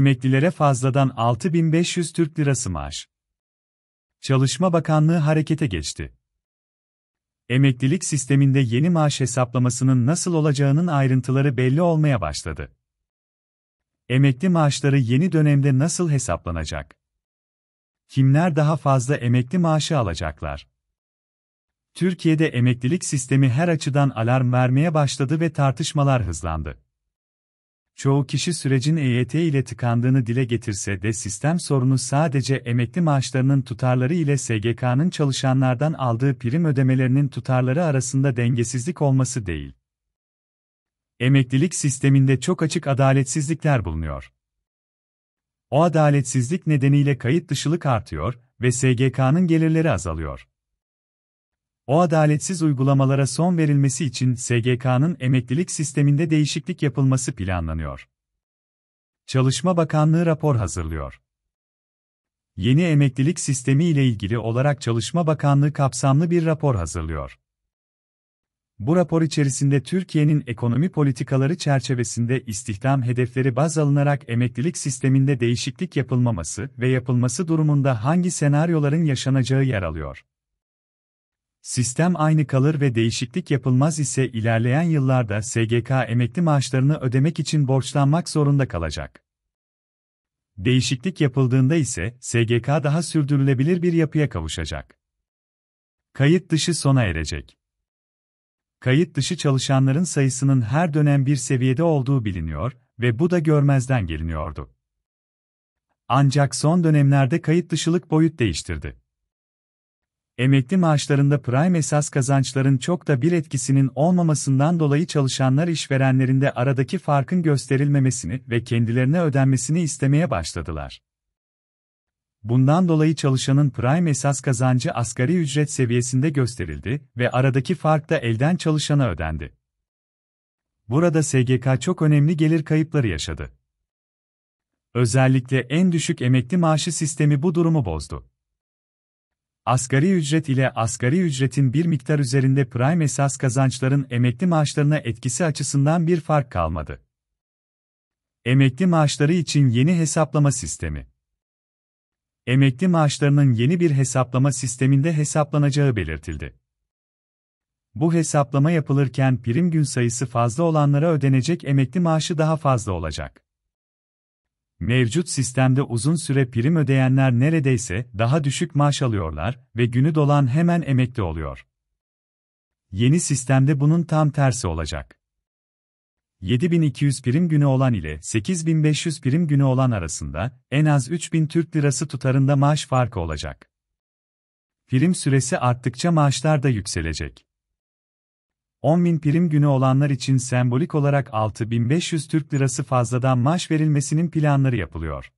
emeklilere fazladan 6500 Türk Lirası maaş. Çalışma Bakanlığı harekete geçti. Emeklilik sisteminde yeni maaş hesaplamasının nasıl olacağının ayrıntıları belli olmaya başladı. Emekli maaşları yeni dönemde nasıl hesaplanacak? Kimler daha fazla emekli maaşı alacaklar? Türkiye'de emeklilik sistemi her açıdan alarm vermeye başladı ve tartışmalar hızlandı. Çoğu kişi sürecin EYT ile tıkandığını dile getirse de sistem sorunu sadece emekli maaşlarının tutarları ile SGK'nın çalışanlardan aldığı prim ödemelerinin tutarları arasında dengesizlik olması değil. Emeklilik sisteminde çok açık adaletsizlikler bulunuyor. O adaletsizlik nedeniyle kayıt dışılık artıyor ve SGK'nın gelirleri azalıyor. O adaletsiz uygulamalara son verilmesi için SGK'nın emeklilik sisteminde değişiklik yapılması planlanıyor. Çalışma Bakanlığı rapor hazırlıyor. Yeni emeklilik sistemi ile ilgili olarak Çalışma Bakanlığı kapsamlı bir rapor hazırlıyor. Bu rapor içerisinde Türkiye'nin ekonomi politikaları çerçevesinde istihdam hedefleri baz alınarak emeklilik sisteminde değişiklik yapılmaması ve yapılması durumunda hangi senaryoların yaşanacağı yer alıyor. Sistem aynı kalır ve değişiklik yapılmaz ise ilerleyen yıllarda SGK emekli maaşlarını ödemek için borçlanmak zorunda kalacak. Değişiklik yapıldığında ise SGK daha sürdürülebilir bir yapıya kavuşacak. Kayıt dışı sona erecek. Kayıt dışı çalışanların sayısının her dönem bir seviyede olduğu biliniyor ve bu da görmezden geliniyordu. Ancak son dönemlerde kayıt dışılık boyut değiştirdi emekli maaşlarında prime esas kazançların çok da bir etkisinin olmamasından dolayı çalışanlar işverenlerinde aradaki farkın gösterilmemesini ve kendilerine ödenmesini istemeye başladılar. Bundan dolayı çalışanın prime esas kazancı asgari ücret seviyesinde gösterildi ve aradaki fark da elden çalışana ödendi. Burada SGK çok önemli gelir kayıpları yaşadı. Özellikle en düşük emekli maaşı sistemi bu durumu bozdu. Asgari ücret ile asgari ücretin bir miktar üzerinde prime esas kazançların emekli maaşlarına etkisi açısından bir fark kalmadı. Emekli maaşları için yeni hesaplama sistemi. Emekli maaşlarının yeni bir hesaplama sisteminde hesaplanacağı belirtildi. Bu hesaplama yapılırken prim gün sayısı fazla olanlara ödenecek emekli maaşı daha fazla olacak. Mevcut sistemde uzun süre prim ödeyenler neredeyse daha düşük maaş alıyorlar ve günü dolan hemen emekli oluyor. Yeni sistemde bunun tam tersi olacak. 7200 prim günü olan ile 8500 prim günü olan arasında en az 3000 Türk lirası tutarında maaş farkı olacak. Prim süresi arttıkça maaşlar da yükselecek. 10.000 prim günü olanlar için sembolik olarak 6.500 Türk Lirası fazladan maaş verilmesinin planları yapılıyor.